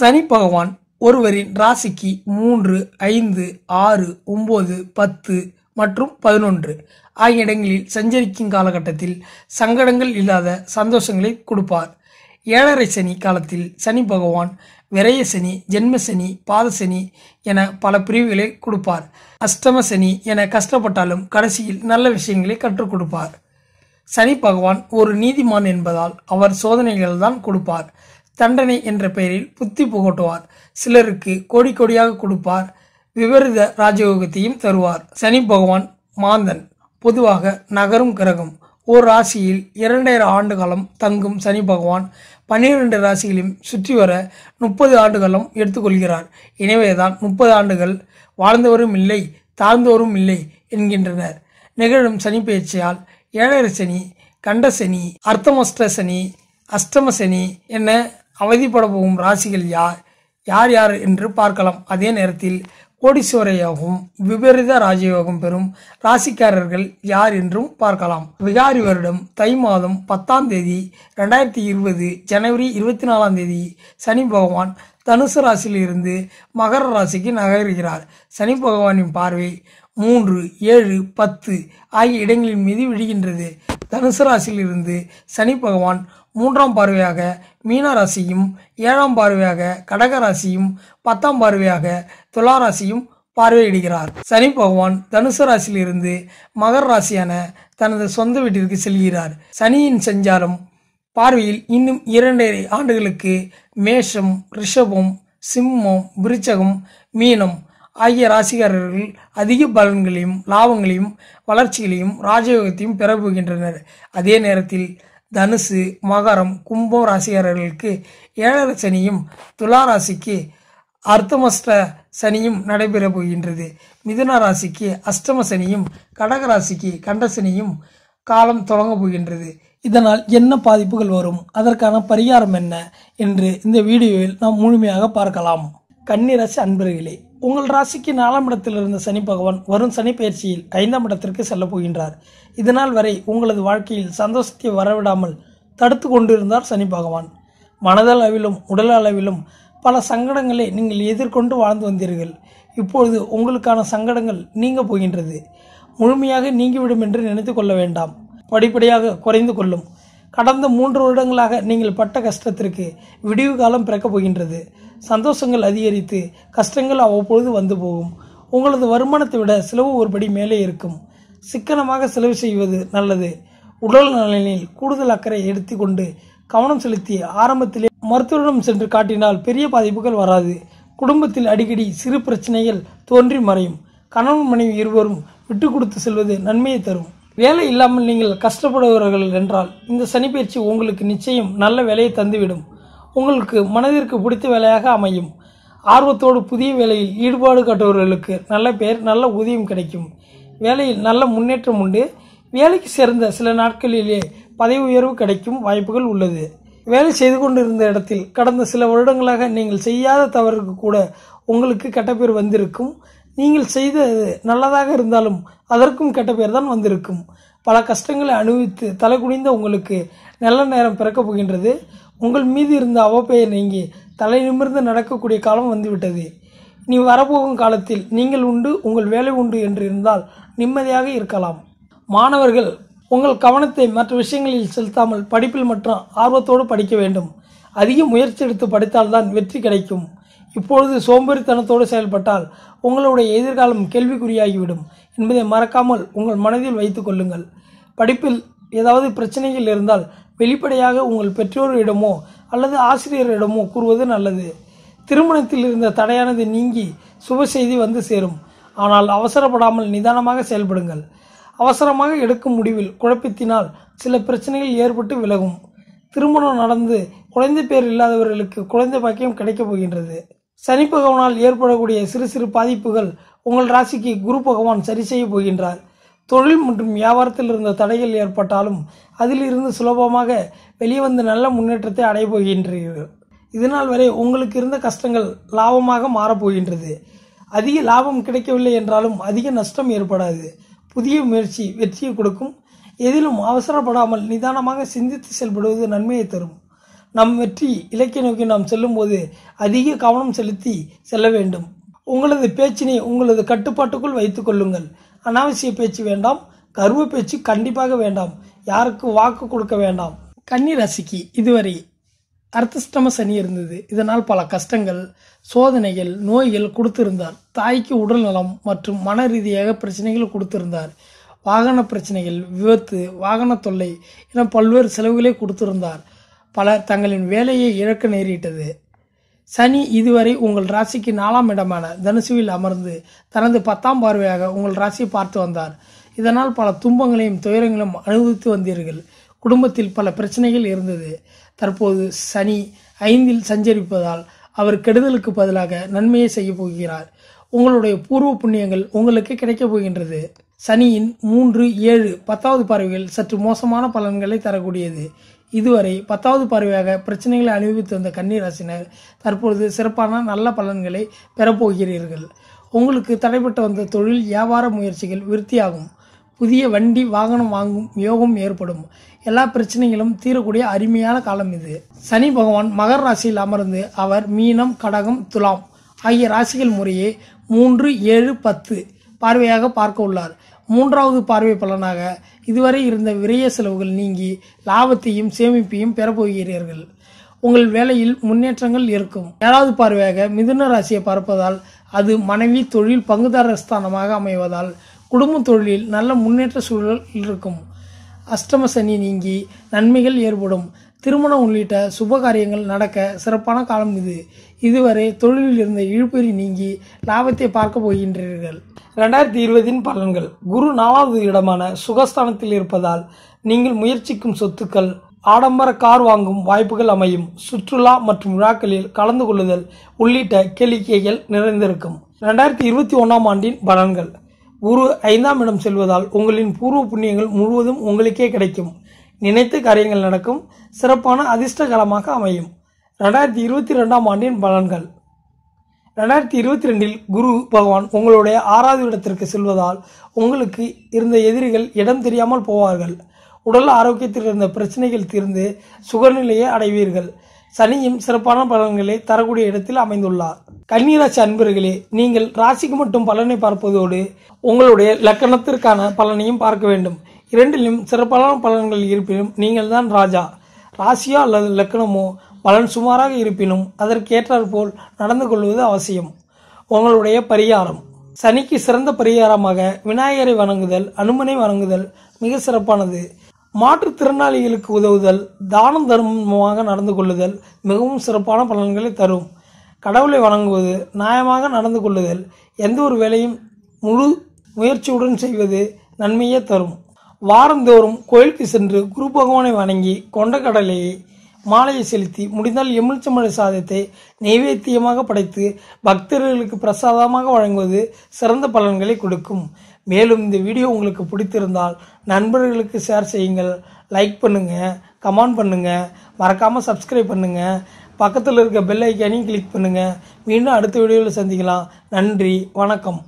சனி பகவான் ஒருவரின் ராசிக்கு மூன்று ஐந்து ஆறு ஒம்பது பத்து மற்றும் பதினொன்று ஆகிய இடங்களில் சஞ்சரிக்கும் காலகட்டத்தில் சங்கடங்கள் இல்லாத சந்தோஷங்களை கொடுப்பார் ஏழரை சனி காலத்தில் சனி பகவான் விரைய சனி ஜென்ம சனி பாத சனி என பல பிரிவுகளை கொடுப்பார் அஷ்டம சனி என கஷ்டப்பட்டாலும் கடைசியில் நல்ல விஷயங்களை கற்றுக் கொடுப்பார் சனி பகவான் ஒரு நீதிமான் என்பதால் அவர் சோதனைகள் தான் கொடுப்பார் தண்டனை என்ற பெயரில் புத்தி புகட்டுவார் சிலருக்கு கோடி கோடியாக கொடுப்பார் விபரீத ராஜயோகத்தையும் தருவார் சனி பகவான் மாந்தன் பொதுவாக நகரும் கிரகம் ஓர் ராசியில் இரண்டாயிரம் ஆண்டு காலம் தங்கும் சனி பகவான் பன்னிரெண்டு ராசிகளையும் சுற்றி வர முப்பது ஆண்டுகளும் எடுத்துக்கொள்கிறார் எனவேதான் முப்பது ஆண்டுகள் வாழ்ந்தவரும் இல்லை தாழ்ந்தவரும் இல்லை என்கின்றனர் நிகழும் சனி பயிற்சியால் ஏழரை சனி கண்ட சனி அர்த்தமஷ்ட சனி அஷ்டம சனி என அவதிப்பட போகும் ராசிகள் யார் யார் யார் என்று பார்க்கலாம் அதே நேரத்தில் கோடீஸ்வர விபரீத ராஜயோகம் பெறும் ராசிக்காரர்கள் யார் என்றும் பார்க்கலாம் விகாரி வருடம் தை மாதம் பத்தாம் தேதி ரெண்டாயிரத்தி இருபது ஜனவரி இருபத்தி நாலாம் தேதி சனி பகவான் தனுசு ராசியிலிருந்து மகர ராசிக்கு நகர்கிறார் சனி பகவானின் பார்வை மூன்று ஏழு பத்து ஆகிய இடங்களின் மீது விழுகின்றது தனுசு ராசியிலிருந்து சனி பகவான் மூன்றாம் பார்வையாக ராசியும் ஏழாம் பார்வையாக கடக ராசியும் பத்தாம் பார்வையாக துளாராசியும் பார்வையிடுகிறார் சனி பகவான் தனுசு ராசியிலிருந்து மகர ராசியான தனது சொந்த வீட்டிற்கு செல்கிறார் சனியின் சஞ்சாரம் பார்வையில் இன்னும் இரண்டரை ஆண்டுகளுக்கு மேஷம் ரிஷபம் சிம்மம் விருச்சகம் மீனம் ஆகிய ராசிக்காரர்கள் அதிக பலன்களையும் லாபங்களையும் வளர்ச்சிகளையும் ராஜயோகத்தையும் பெற போகின்றனர் அதே நேரத்தில் தனுசு மகரம் கும்பம் ராசிக்காரர்களுக்கு ஏழரை சனியும் துலா ராசிக்கு அர்த்தமஷ்ட சனியும் நடைபெற போகின்றது மிதுன ராசிக்கு அஷ்டம சனியும் கடக ராசிக்கு கண்ட சனியும் காலம் தொடங்க போகின்றது இதனால் என்ன பாதிப்புகள் வரும் அதற்கான பரிகாரம் என்ன என்று இந்த வீடியோவில் நாம் முழுமையாக பார்க்கலாம் கன்னிராசி அன்பர்களே உங்கள் ராசிக்கு நாலாம் இடத்தில் இருந்த சனி பகவான் வரும் சனி பயிற்சியில் ஐந்தாம் இடத்திற்கு செல்ல போகின்றார் இதனால் வரை உங்களது வாழ்க்கையில் சந்தோஷத்தை வரவிடாமல் தடுத்து கொண்டிருந்தார் சனி பகவான் மனதளவிலும் உடல் அளவிலும் பல சங்கடங்களை நீங்கள் எதிர்கொண்டு வாழ்ந்து வந்தீர்கள் இப்பொழுது உங்களுக்கான சங்கடங்கள் நீங்க போகின்றது முழுமையாக நீங்கிவிடும் என்று நினைத்து கொள்ள வேண்டாம் படிப்படியாக குறைந்து கொள்ளும் கடந்த மூன்று வருடங்களாக நீங்கள் பட்ட கஷ்டத்திற்கு விடிவு காலம் பிறக்கப் போகின்றது சந்தோஷங்கள் அதிகரித்து கஷ்டங்கள் அவ்வப்பொழுது வந்து போகும் உங்களது வருமானத்தை விட செலவு ஒருபடி மேலே இருக்கும் சிக்கனமாக செலவு செய்வது நல்லது உடல் நலனில் கூடுதல் அக்கறை எடுத்துக்கொண்டு கவனம் செலுத்தி ஆரம்பத்திலே மருத்துவரிடம் சென்று காட்டினால் பெரிய பாதிப்புகள் வராது குடும்பத்தில் அடிக்கடி சிறு பிரச்சனைகள் தோன்றி மறையும் கணவன் மனைவி இருவரும் விட்டு கொடுத்து செல்வது நன்மையை தரும் வேலை இல்லாமல் நீங்கள் கஷ்டப்படுவர்கள் என்றால் இந்த சனிப்பயிற்சி உங்களுக்கு நிச்சயம் நல்ல வேலையை தந்துவிடும் உங்களுக்கு மனதிற்கு பிடித்த வேலையாக அமையும் ஆர்வத்தோடு புதிய வேலையில் ஈடுபாடு காட்டுபவர்களுக்கு நல்ல பெயர் நல்ல ஊதியம் கிடைக்கும் வேலையில் நல்ல முன்னேற்றம் உண்டு வேலைக்கு சேர்ந்த சில நாட்களிலே பதவி உயர்வு கிடைக்கும் வாய்ப்புகள் உள்ளது வேலை செய்து கொண்டிருந்த இடத்தில் கடந்த சில வருடங்களாக நீங்கள் செய்யாத தவறுக்கு கூட உங்களுக்கு கெட்ட பேர் வந்திருக்கும் நீங்கள் செய்தது நல்லதாக இருந்தாலும் அதற்கும் கெட்ட பேர் தான் வந்திருக்கும் பல கஷ்டங்களை அனுபவித்து தலை குனிந்த உங்களுக்கு நல்ல நேரம் பிறக்கப் போகின்றது உங்கள் மீது இருந்த அவப்பெயர் நீங்கி தலை நிமிர்ந்து நடக்கக்கூடிய காலம் வந்துவிட்டது நீ வரப்போகும் காலத்தில் நீங்கள் உண்டு உங்கள் வேலை உண்டு என்று இருந்தால் நிம்மதியாக இருக்கலாம் மாணவர்கள் உங்கள் கவனத்தை மற்ற விஷயங்களில் செலுத்தாமல் படிப்பில் மற்றும் ஆர்வத்தோடு படிக்க வேண்டும் அதிக முயற்சி எடுத்து படித்தால்தான் வெற்றி கிடைக்கும் இப்பொழுது சோம்பேறித்தனத்தோடு செயல்பட்டால் உங்களுடைய எதிர்காலம் கேள்விக்குறியாகிவிடும் என்பதை மறக்காமல் உங்கள் மனதில் வைத்து கொள்ளுங்கள் படிப்பில் ஏதாவது பிரச்சனைகள் இருந்தால் வெளிப்படையாக உங்கள் பெற்றோரிடமோ அல்லது ஆசிரியரிடமோ கூறுவது நல்லது திருமணத்தில் இருந்த தடையானது நீங்கி சுப செய்தி வந்து சேரும் ஆனால் அவசரப்படாமல் நிதானமாக செயல்படுங்கள் அவசரமாக எடுக்கும் முடிவில் குழப்பத்தினால் சில பிரச்சனைகள் ஏற்பட்டு விலகும் திருமணம் நடந்து குழந்தை பேர் இல்லாதவர்களுக்கு குழந்தை பாக்கியம் கிடைக்கப் போகின்றது சனி பகவானால் ஏற்படக்கூடிய சிறு சிறு பாதிப்புகள் உங்கள் ராசிக்கு குரு பகவான் சரி செய்ய போகின்றார் தொழில் மற்றும் வியாபாரத்தில் இருந்த தடைகள் ஏற்பட்டாலும் அதிலிருந்து சுலபமாக வெளியே வந்து நல்ல முன்னேற்றத்தை அடைய போகின்றீர்கள் இதனால் வரை உங்களுக்கு இருந்த கஷ்டங்கள் லாபமாக மாறப்போகின்றது அதிக லாபம் கிடைக்கவில்லை என்றாலும் அதிக நஷ்டம் ஏற்படாது புதிய முயற்சி வெற்றியை கொடுக்கும் எதிலும் அவசரப்படாமல் நிதானமாக சிந்தித்து செயல்படுவது நன்மையை தரும் நம் வெற்றி இலக்கிய நோக்கி நாம் செல்லும்போது அதிக கவனம் செலுத்தி செல்ல வேண்டும் உங்களது பேச்சினை உங்களது கட்டுப்பாட்டுக்குள் வைத்து கொள்ளுங்கள் அனாவசிய பேச்சு வேண்டாம் கருவ பேச்சு கண்டிப்பாக வேண்டாம் யாருக்கு வாக்கு கொடுக்க வேண்டாம் கன்னி ராசிக்கு இதுவரை அர்த்தஷ்டம சனி இருந்தது இதனால் பல கஷ்டங்கள் சோதனைகள் நோய்கள் கொடுத்திருந்தார் தாய்க்கு உடல் நலம் மற்றும் மன ரீதியாக பிரச்சனைகள் கொடுத்திருந்தார் வாகன பிரச்சனைகள் விபத்து வாகன தொல்லை என பல்வேறு செலவுகளை கொடுத்திருந்தார் பலர் தங்களின் வேலையை இழக்க நேரிட்டது சனி இதுவரை உங்கள் ராசிக்கு நாலாம் இடமான தனுசுவில் அமர்ந்து தனது பத்தாம் பார்வையாக உங்கள் ராசியை பார்த்து வந்தார் இதனால் பல துன்பங்களையும் துயரங்களும் அனுபவித்து வந்தீர்கள் குடும்பத்தில் பல பிரச்சனைகள் இருந்தது தற்போது சனி ஐந்தில் சஞ்சரிப்பதால் அவர் கெடுதலுக்கு பதிலாக நன்மையை செய்ய போகிறார் உங்களுடைய பூர்வ புண்ணியங்கள் உங்களுக்கு கிடைக்கப் போகின்றது சனியின் மூன்று ஏழு பத்தாவது பறவைகள் சற்று மோசமான பலன்களை தரக்கூடியது இதுவரை பத்தாவது பார்வையாக பிரச்சனைகளை அனுபவித்து வந்த ராசினர் தற்பொழுது சிறப்பான நல்ல பலன்களை பெறப்போகிறீர்கள் உங்களுக்கு தடைபட்டு வந்த தொழில் வியாபார முயற்சிகள் விருத்தியாகும் புதிய வண்டி வாகனம் வாங்கும் யோகம் ஏற்படும் எல்லா பிரச்சனைகளும் தீரக்கூடிய அருமையான காலம் இது சனி பகவான் மகர ராசியில் அமர்ந்து அவர் மீனம் கடகம் துலாம் ஆகிய ராசிகள் முறையே மூன்று ஏழு பத்து பார்வையாக பார்க்க உள்ளார் மூன்றாவது பார்வை பலனாக இதுவரை இருந்த விரைய செலவுகள் நீங்கி லாபத்தையும் சேமிப்பையும் பெறப்போகிறீர்கள் உங்கள் வேலையில் முன்னேற்றங்கள் இருக்கும் ஏழாவது பார்வையாக மிதுன ராசியை பார்ப்பதால் அது மனைவி தொழில் பங்குதாரர் ஸ்தானமாக அமைவதால் குடும்ப தொழிலில் நல்ல முன்னேற்ற சூழல் இருக்கும் அஷ்டம சனி நீங்கி நன்மைகள் ஏற்படும் திருமணம் உள்ளிட்ட சுபகாரியங்கள் நடக்க சிறப்பான காலம் இது இதுவரை தொழிலில் இருந்த இழுப்பெறி நீங்கி லாபத்தை பார்க்க போகின்றீர்கள் ரெண்டாயிரத்தி இருபதின் பலன்கள் குரு நாலாவது இடமான சுகஸ்தானத்தில் இருப்பதால் நீங்கள் முயற்சிக்கும் சொத்துக்கள் ஆடம்பர கார் வாங்கும் வாய்ப்புகள் அமையும் சுற்றுலா மற்றும் விழாக்களில் கலந்து கொள்ளுதல் உள்ளிட்ட கேளிக்கைகள் நிறைந்திருக்கும் ரெண்டாயிரத்தி இருபத்தி ஒன்றாம் ஆண்டின் பலன்கள் குரு ஐந்தாம் இடம் செல்வதால் உங்களின் பூர்வ புண்ணியங்கள் முழுவதும் உங்களுக்கே கிடைக்கும் நினைத்த காரியங்கள் நடக்கும் சிறப்பான அதிர்ஷ்டகலமாக அமையும் ரெண்டாயிரத்தி இருபத்தி ரெண்டாம் ஆண்டின் பலன்கள் ரெண்டாயிரத்தி இருபத்தி ரெண்டில் குரு பகவான் உங்களுடைய ஆறாவது இடத்திற்கு செல்வதால் உங்களுக்கு இருந்த எதிரிகள் இடம் தெரியாமல் போவார்கள் உடல் ஆரோக்கியத்தில் இருந்த பிரச்சனைகள் தீர்ந்து சுகநிலையை அடைவீர்கள் சனியும் சிறப்பான பலன்களை தரக்கூடிய இடத்தில் அமைந்துள்ளார் கன்னிராசி அன்பர்களே நீங்கள் ராசிக்கு மட்டும் பலனை பார்ப்பதோடு உங்களுடைய லக்கணத்திற்கான பலனையும் பார்க்க வேண்டும் இரண்டிலும் சிறப்பான பலன்கள் இருப்பினும் நீங்கள் தான் ராஜா ராசியோ அல்லது லக்கணமோ பலன் சுமாராக இருப்பினும் போல் நடந்து கொள்வது அவசியம் உங்களுடைய பரிகாரம் சனிக்கு சிறந்த பரிகாரமாக விநாயகரை வணங்குதல் அனுமனை வணங்குதல் மிக சிறப்பானது மாற்றுத்திறனாளிகளுக்கு உதவுதல் தானம் தர்மமாக நடந்து கொள்ளுதல் மிகவும் சிறப்பான பலன்களை தரும் கடவுளை வணங்குவது நியாயமாக நடந்து கொள்ளுதல் எந்த ஒரு வேலையும் முழு முயற்சியுடன் செய்வது நன்மையே தரும் வாரந்தோறும் கோயிலுக்கு சென்று குரு பகவானை வணங்கி கொண்டக்கடலையை மாலையை செலுத்தி முடிந்தால் எமிழ்ச்சமழை சாதத்தை நைவேத்தியமாக படைத்து பக்தர்களுக்கு பிரசாதமாக வழங்குவது சிறந்த பலன்களை கொடுக்கும் மேலும் இந்த வீடியோ உங்களுக்கு பிடித்திருந்தால் நண்பர்களுக்கு ஷேர் செய்யுங்கள் லைக் பண்ணுங்கள் கமெண்ட் பண்ணுங்கள் மறக்காமல் சப்ஸ்கிரைப் பண்ணுங்கள் பக்கத்தில் இருக்க பெல் ஐக்கானையும் கிளிக் பண்ணுங்கள் மீண்டும் அடுத்த வீடியோவில் சந்திக்கலாம் நன்றி வணக்கம்